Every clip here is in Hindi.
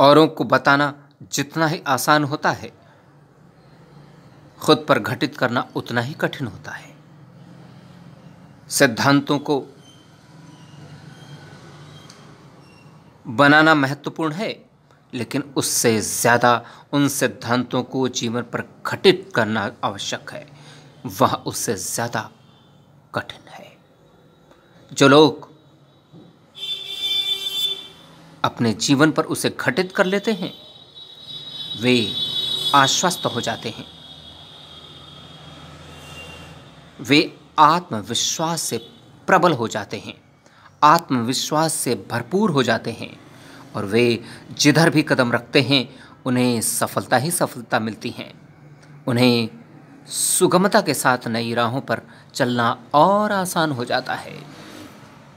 औरों को बताना जितना ही आसान होता है खुद पर घटित करना उतना ही कठिन होता है सिद्धांतों को बनाना महत्वपूर्ण है लेकिन उससे ज़्यादा उन सिद्धांतों को जीवन पर घटित करना आवश्यक है वह उससे ज़्यादा कठिन है जो लोग अपने जीवन पर उसे घटित कर लेते हैं वे आश्वस्त हो जाते हैं वे आत्मविश्वास से प्रबल हो जाते हैं आत्मविश्वास से भरपूर हो जाते हैं और वे जिधर भी कदम रखते हैं उन्हें सफलता ही सफलता मिलती है उन्हें सुगमता के साथ नई राहों पर चलना और आसान हो जाता है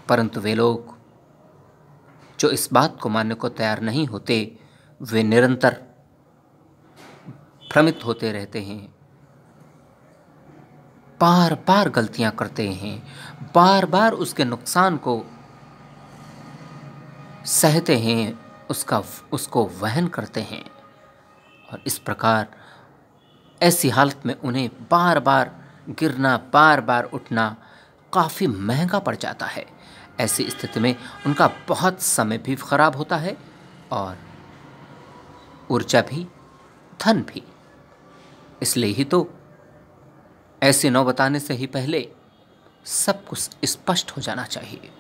परंतु वे लोग जो इस बात को मानने को तैयार नहीं होते वे निरंतर भ्रमित होते रहते हैं बार बार गलतियां करते हैं बार बार उसके नुकसान को सहते हैं उसका उसको वहन करते हैं और इस प्रकार ऐसी हालत में उन्हें बार बार गिरना बार बार उठना काफ़ी महंगा पड़ जाता है ऐसी स्थिति में उनका बहुत समय भी खराब होता है और ऊर्जा भी धन भी इसलिए ही तो ऐसे नौ बताने से ही पहले सब कुछ स्पष्ट हो जाना चाहिए